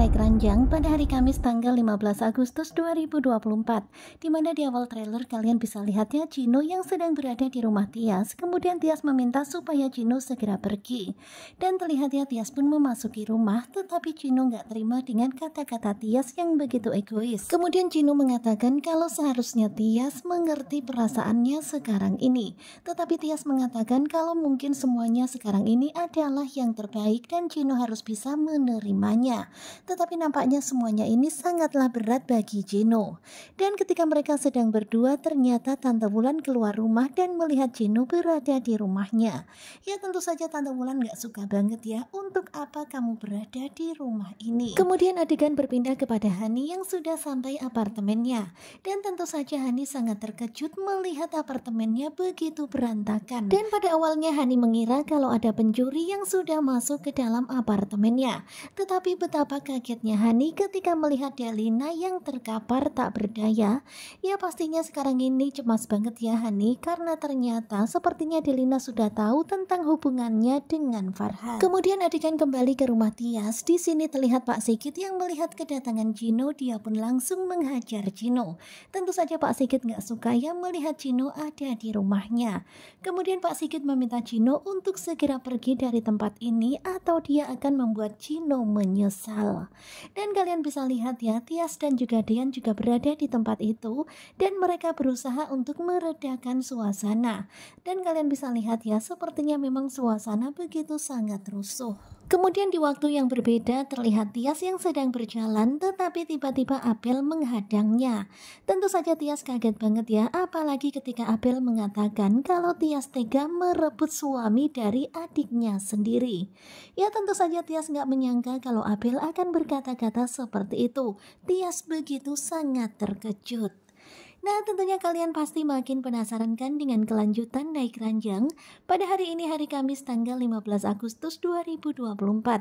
naik ranjang pada hari Kamis tanggal 15 Agustus 2024, di mana di awal trailer kalian bisa lihat ya Cino yang sedang berada di rumah Tias, kemudian Tias meminta supaya Cino segera pergi. Dan terlihat ya Tias pun memasuki rumah, tetapi Cino nggak terima dengan kata-kata Tias yang begitu egois. Kemudian Cino mengatakan kalau seharusnya Tias mengerti perasaannya sekarang ini. Tetapi Tias mengatakan kalau mungkin semuanya sekarang ini adalah yang terbaik dan Cino harus bisa menerimanya. Tetapi nampaknya semuanya ini sangatlah berat bagi Jeno. Dan ketika mereka sedang berdua, ternyata Tante Wulan keluar rumah dan melihat Jeno berada di rumahnya. Ya tentu saja Tante Wulan gak suka banget ya, untuk apa kamu berada di rumah ini? Kemudian adegan berpindah kepada Hani yang sudah sampai apartemennya. Dan tentu saja Hani sangat terkejut melihat apartemennya begitu berantakan. Dan pada awalnya Hani mengira kalau ada pencuri yang sudah masuk ke dalam apartemennya. Tetapi betapa kagetnya Hani ketika melihat Delina yang terkapar tak berdaya. Ya pastinya sekarang ini cemas banget ya Hani karena ternyata sepertinya Delina sudah tahu tentang hubungannya dengan Farhan. Kemudian adegan kembali ke rumah Tias. Di sini terlihat Pak Sigit yang melihat kedatangan Cino dia pun langsung menghajar Cino. Tentu saja Pak Sigit nggak suka yang melihat Cino ada di rumahnya. Kemudian Pak Sigit meminta Cino untuk segera pergi dari tempat ini atau dia akan membuat Cino menyesal. Dan kalian bisa lihat ya, Tias dan juga Dian juga berada di tempat itu dan mereka berusaha untuk meredakan suasana. Dan kalian bisa lihat ya, sepertinya memang suasana begitu sangat rusuh. Kemudian di waktu yang berbeda terlihat Tias yang sedang berjalan tetapi tiba-tiba Abel menghadangnya. Tentu saja Tias kaget banget ya apalagi ketika Abel mengatakan kalau Tias tega merebut suami dari adiknya sendiri. Ya tentu saja Tias nggak menyangka kalau Abel akan ber berkata-kata seperti itu. Tias begitu sangat terkejut. Nah, tentunya kalian pasti makin penasaran kan dengan kelanjutan naik ranjang pada hari ini hari Kamis tanggal 15 Agustus 2024.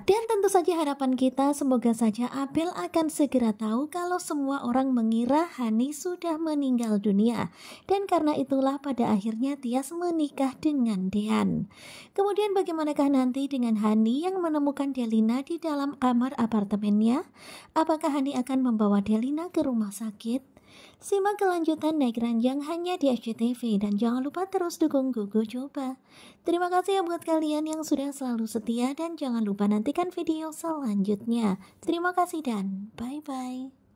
Dan tentu saja harapan kita semoga saja Abel akan segera tahu kalau semua orang mengira Hani sudah meninggal dunia. Dan karena itulah pada akhirnya Tias menikah dengan Dean. Kemudian bagaimanakah nanti dengan Hani yang menemukan Delina di dalam kamar apartemennya? Apakah Hani akan membawa Delina ke rumah sakit? Simak kelanjutan naik ranjang hanya di SCTV dan jangan lupa terus dukung Gugu Coba. Terima kasih ya buat kalian yang sudah selalu setia dan jangan lupa nantikan video selanjutnya. Terima kasih dan bye-bye.